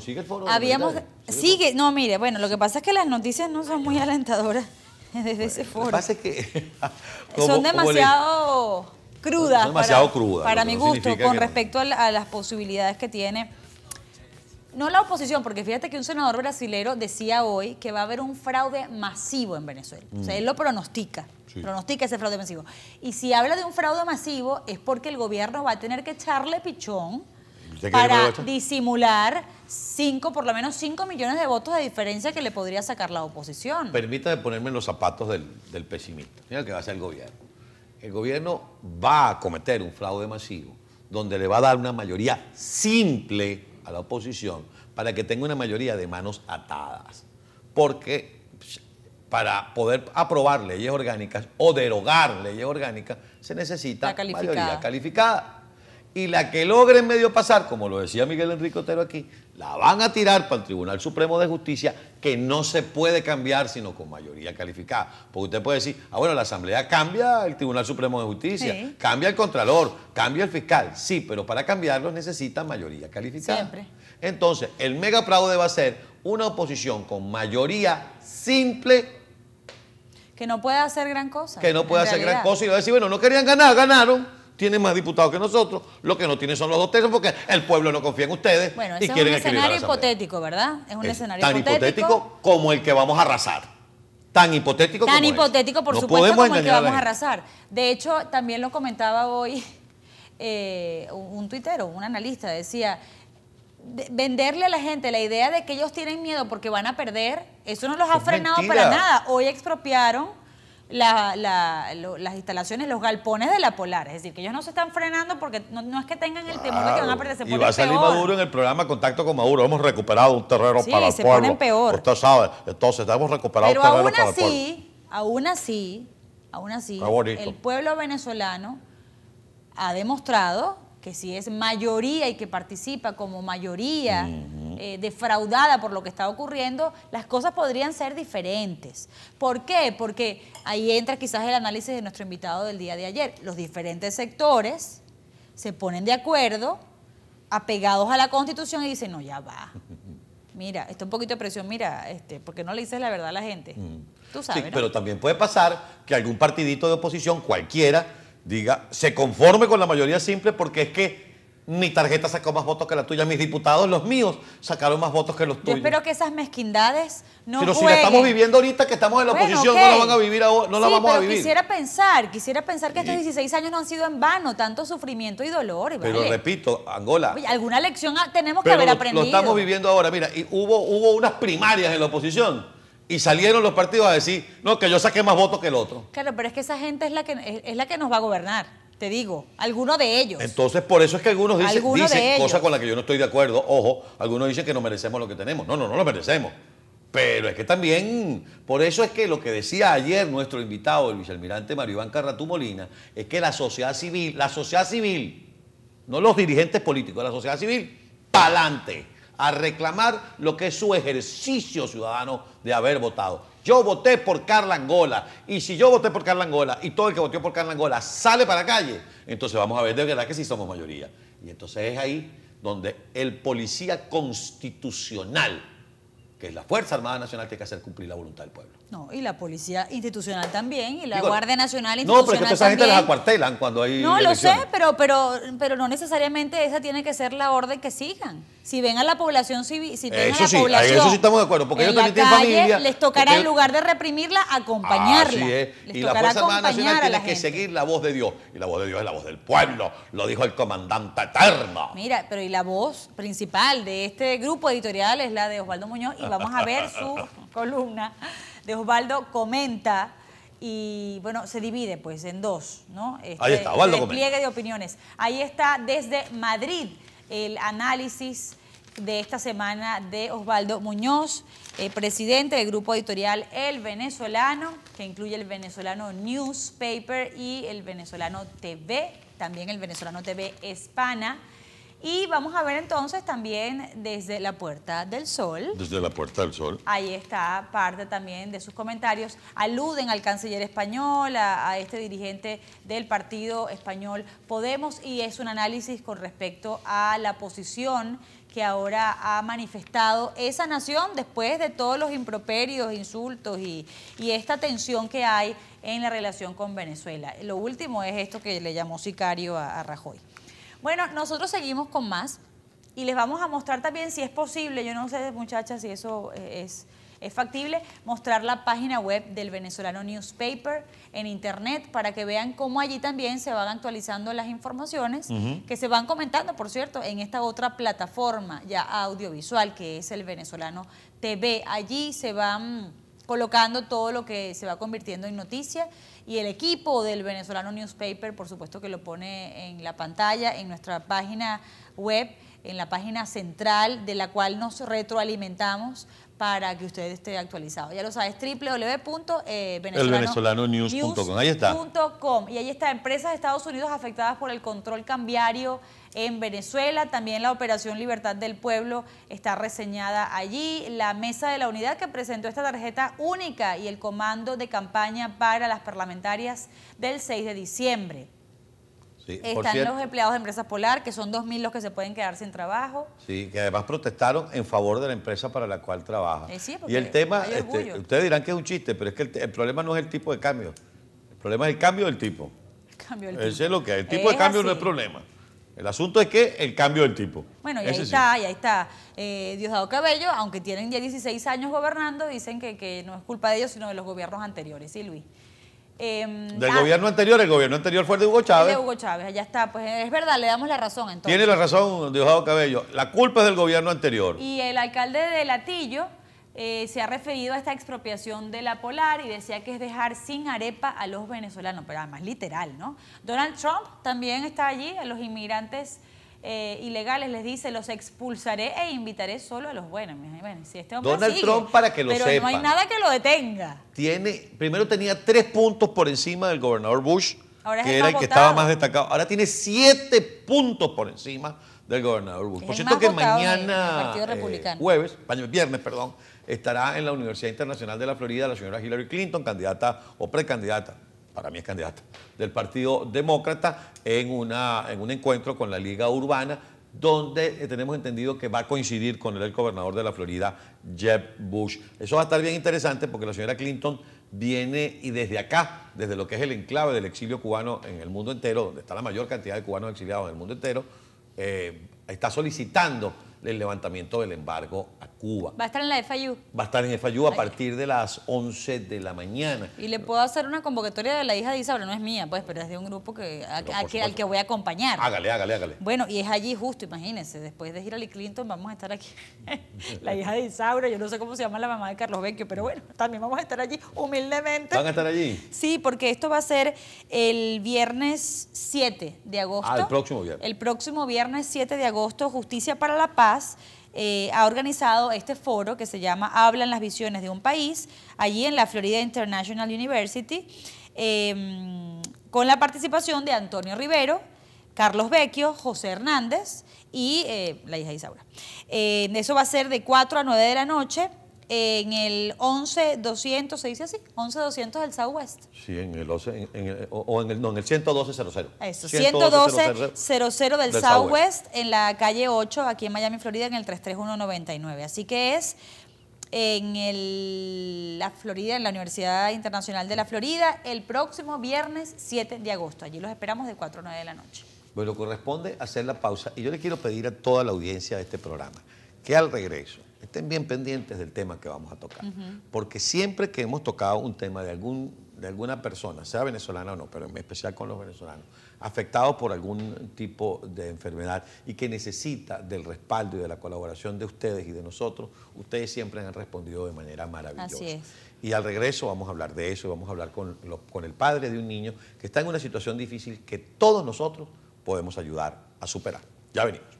¿Sigue el foro? Habíamos, ¿Sigue, no, mire, bueno, lo que pasa es que las noticias no son muy alentadoras desde ese foro. que pasa es que... son demasiado crudas. demasiado para, crudas. Para mi gusto, con respecto a las posibilidades que tiene... No la oposición, porque fíjate que un senador brasilero decía hoy que va a haber un fraude masivo en Venezuela. O sea, mm. él lo pronostica. Pronostica ese fraude masivo. Y si habla de un fraude masivo es porque el gobierno va a tener que echarle pichón para disimular cinco, por lo menos 5 millones de votos de diferencia que le podría sacar la oposición. Permítame ponerme en los zapatos del, pesimista. Mira que va a ser el gobierno. El gobierno va a cometer un fraude masivo donde le va a dar una mayoría simple a la oposición para que tenga una mayoría de manos atadas. Porque pues, para poder aprobar leyes orgánicas o derogar leyes orgánicas se necesita mayoría calificada y la que logren medio pasar, como lo decía Miguel Enrique Otero aquí, la van a tirar para el Tribunal Supremo de Justicia, que no se puede cambiar sino con mayoría calificada. Porque usted puede decir, ah, bueno, la Asamblea cambia el Tribunal Supremo de Justicia, cambia el Contralor, cambia el fiscal. Sí, pero para cambiarlo necesita mayoría calificada. Siempre. Entonces, el mega va a ser una oposición con mayoría simple que no puede hacer gran cosa. Que no puede hacer gran cosa y va a decir, bueno, no querían ganar, ganaron tiene más diputados que nosotros, lo que no tienen son los dos tercios porque el pueblo no confía en ustedes. Bueno, es un escenario hipotético, ¿verdad? Es un escenario hipotético. tan hipotético. como el que vamos a arrasar. Tan hipotético Tan hipotético, por supuesto, como el que vamos a, arrasar. De hecho, también lo comentaba hoy eh, un tuitero, un analista, decía, venderle a la gente la idea de que ellos tienen miedo porque van a perder, eso no los ha frenado para nada. Hoy expropiaron las instalaciones, los galpones de la Polar. Es decir, que ellos no se están frenando porque no, es que tengan el temor de que van a perder. Se y va a salir Maduro en el programa Contacto con Maduro. Hemos recuperado un terreno para el se Ponen peor. Usted sabe. Entonces, hemos recuperado un terreno para así, el Aún así, aún así, el pueblo venezolano ha demostrado que si es mayoría y que participa como mayoría. Mm. Eh, defraudada por lo que está ocurriendo, las cosas podrían ser diferentes. ¿Por qué? Porque ahí entra quizás el análisis de nuestro invitado del día de ayer. Los diferentes sectores se ponen de acuerdo, apegados a la Constitución y dicen, no, ya va. Mira, está un poquito de presión, mira, este, porque no le dices la verdad a la gente. Mm. Tú sabes. Sí, pero también puede pasar que algún partidito de oposición, cualquiera, diga, se conforme con la mayoría simple porque es que mi tarjeta sacó más votos que la tuya, mis diputados, los míos, sacaron más votos que los tuyos. Yo espero que esas mezquindades no Pero si la estamos viviendo ahorita que estamos en la oposición, no la van a vivir ahora, no vamos a vivir. quisiera pensar, quisiera pensar que estos 16 años no han sido en vano, tanto sufrimiento y dolor. Pero repito, Angola. alguna lección tenemos que haber aprendido. Lo estamos viviendo ahora, mira, y hubo, hubo unas primarias en la oposición y salieron los partidos a decir, no, que yo saqué más votos que el otro. Claro, pero es que esa gente es la que, es la que nos va a gobernar te digo, algunos de ellos. Entonces, por eso es que algunos dicen, cosas con las que yo no estoy de acuerdo. Ojo, algunos dicen que no merecemos lo que tenemos. No, no, no lo merecemos. Pero es que también, por eso es que lo que decía ayer nuestro invitado, el vicealmirante Mario Iván Carratú Molina, es que la sociedad civil, la sociedad civil, no los dirigentes políticos, la sociedad civil, pa'lante, a reclamar lo que es su ejercicio ciudadano de haber votado. Yo voté por Carla Angola. Y si yo voté por Carla Angola y todo el que votó por Carla Angola sale para la calle, entonces vamos a ver de verdad que sí somos mayoría. Y entonces es ahí donde el policía constitucional, que es la Fuerza Armada Nacional, tiene que hacer cumplir la voluntad del pueblo. No, y la Policía Institucional también, y la Guardia Nacional Institucional No, pero es esa gente las acuartelan cuando hay No, lo sé, pero, pero, pero no necesariamente esa tiene que ser la orden que sigan si ven a la población civil, si tienen a la población. porque Les tocará en lugar de reprimirla, acompañarla. Así es. y la Fuerza Armada Nacional tiene que seguir la voz de Dios. Y la voz de Dios es la voz del pueblo, lo dijo el comandante eterno. Mira, pero y la voz principal de este grupo editorial es la de Osvaldo Muñoz, y vamos a ver su columna de Osvaldo comenta y bueno, se divide pues en dos, ¿no? Ahí este, está, Osvaldo despliegue de opiniones. Ahí está desde Madrid el análisis de esta semana de Osvaldo Muñoz, eh, presidente del grupo editorial El Venezolano, que incluye el venezolano Newspaper y el venezolano TV, también el venezolano TV Hispana. Y vamos a ver entonces también desde la Puerta del Sol. Desde la Puerta del Sol. Ahí está parte también de sus comentarios. Aluden al canciller español, a, este dirigente del partido español Podemos y es un análisis con respecto a la posición que ahora ha manifestado esa nación después de todos los improperios, insultos y, esta tensión que hay en la relación con Venezuela. Lo último es esto que le llamó sicario a, a Rajoy. Bueno, nosotros seguimos con más y les vamos a mostrar también si es posible, yo no sé muchachas si eso es es factible mostrar la página web del venezolano newspaper en internet para que vean cómo allí también se van actualizando las informaciones que se van comentando, por cierto, en esta otra plataforma ya audiovisual que es el venezolano TV. Allí se van colocando todo lo que se va convirtiendo en noticia y el equipo del venezolano newspaper, por supuesto que lo pone en la pantalla, en nuestra página web en la página central de la cual nos retroalimentamos para que usted esté actualizado. Ya lo sabes, www.venezolanonews.com. Eh, ahí está. .com. Y ahí está, empresas de Estados Unidos afectadas por el control cambiario en Venezuela. También la Operación Libertad del Pueblo está reseñada allí. La mesa de la unidad que presentó esta tarjeta única y el comando de campaña para las parlamentarias del 6 de diciembre. Están los empleados de Empresas Polar, que son 2.000 los que se pueden quedar sin trabajo. Sí, que además protestaron en favor de la empresa para la cual trabaja. Eh, y el tema, este, ustedes dirán que es un chiste, pero es que el, problema no es el tipo de cambio. El problema es el cambio del tipo. El cambio del Ese tipo. es lo que El tipo de cambio no es problema. El asunto es que el cambio del tipo. Bueno, y ahí está, y ahí está. Eh, Diosdado Cabello, aunque tienen ya 16 años gobernando, dicen que, que no es culpa de ellos, sino de los gobiernos anteriores. ¿Sí, Luis? Em, del gobierno anterior, el gobierno anterior fue de Hugo Chávez. de Hugo Chávez, allá está. Pues es verdad, le damos la razón entonces. Tiene la razón, Diosdado Cabello. La culpa es del gobierno anterior. Y el alcalde de Latillo eh, se ha referido a esta expropiación de la Polar y decía que es dejar sin arepa a los venezolanos, pero además literal, ¿no? Donald Trump también está allí, a los inmigrantes eh, ilegales, les dice, los expulsaré e invitaré solo a los buenos. Bueno, si este Donald Trump, para que lo pero no hay nada que lo detenga. Tiene, primero tenía tres puntos por encima del gobernador Bush, que era el que estaba más destacado. Ahora tiene siete puntos por encima del gobernador Bush. por cierto que mañana, eh, jueves, viernes, perdón, estará en la Universidad Internacional de la Florida la señora Hillary Clinton, candidata o precandidata para mí es candidata, del Partido Demócrata en, una, en un encuentro con la Liga Urbana, donde eh, tenemos entendido que va a coincidir con el gobernador de la Florida, Jeb Bush. Eso va a estar bien interesante porque la señora Clinton viene y desde acá, desde lo que es el enclave del exilio cubano en el mundo entero, donde está la mayor cantidad de cubanos exiliados en el mundo entero, eh, está solicitando el levantamiento del embargo a Cuba. ¿Va a estar en la FIU? Va a estar en FIU a partir de las 11 de la mañana. Y le puedo hacer una convocatoria de la hija de Isaura no es mía, pues, pero es de un grupo que, al que voy a acompañar. Hágale, hágale, hágale. Bueno, y es allí justo, imagínense, después de Hillary Clinton vamos a estar aquí. la hija de Isaura, yo no sé cómo se llama la mamá de Carlos Vecchio, pero bueno, también vamos a estar allí humildemente. ¿Van a estar allí? Sí, porque esto va a ser el viernes 7 de agosto. Ah, el próximo viernes. El próximo viernes 7 de agosto, Justicia para la Paz eh, ha organizado este foro que se llama Hablan las visiones de un país, allí en la Florida International University, em, con la participación de Antonio Rivero, Carlos Vecchio, José Hernández y eh, la hija Isaura. Eh, eso va a ser de 4 a 9 de la noche en el 11200, ¿se dice así? 11200 del Southwest. Sí, en el, 11, en, o en el, no, en el 11200. Eso, 11200 del, del Southwest, en la calle 8, aquí en Miami, Florida, en el 33199. Así que es en la Florida, en la Universidad Internacional de la Florida, el próximo viernes 7 de agosto. Allí los esperamos de 4 a 9 de la noche. Bueno, corresponde hacer la pausa y yo le quiero pedir a toda la audiencia de este programa que al regreso estén bien pendientes del tema que vamos a tocar. Porque siempre que hemos tocado un tema de, algún, de alguna persona, sea venezolana o no, pero en especial con los venezolanos, afectados por algún tipo de enfermedad y que necesita del respaldo y de la colaboración de ustedes y de nosotros, ustedes siempre han respondido de manera maravillosa. Y al regreso vamos a hablar de eso, y vamos a hablar con, con el padre de un niño que está en una situación difícil que todos nosotros podemos ayudar a superar. Ya venimos.